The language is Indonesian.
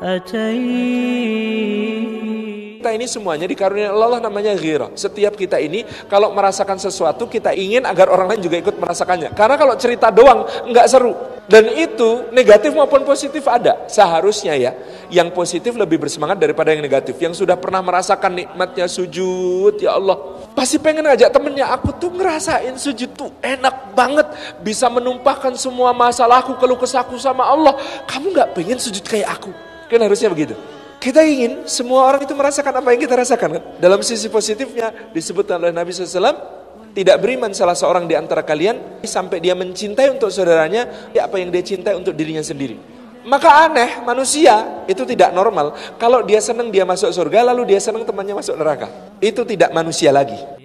Kita ini semuanya dikarunia Allah namanya ghirah. Setiap kita ini kalau merasakan sesuatu kita ingin agar orang lain juga ikut merasakannya. Karena kalau cerita doang nggak seru. Dan itu negatif maupun positif ada. Seharusnya ya, yang positif lebih bersemangat daripada yang negatif. Yang sudah pernah merasakan nikmatnya sujud, ya Allah. Pasti pengen ngajak temennya, aku tuh ngerasain sujud tuh enak banget. Bisa menumpahkan semua masalahku, keluh kesahku sama Allah. Kamu nggak pengen sujud kayak aku? Kan harusnya begitu. Kita ingin semua orang itu merasakan apa yang kita rasakan. Kan? Dalam sisi positifnya disebutkan oleh Nabi SAW, tidak beriman salah seorang di antara kalian sampai dia mencintai untuk saudaranya ya apa yang dia cintai untuk dirinya sendiri. Maka aneh manusia itu tidak normal kalau dia senang dia masuk surga lalu dia senang temannya masuk neraka. Itu tidak manusia lagi.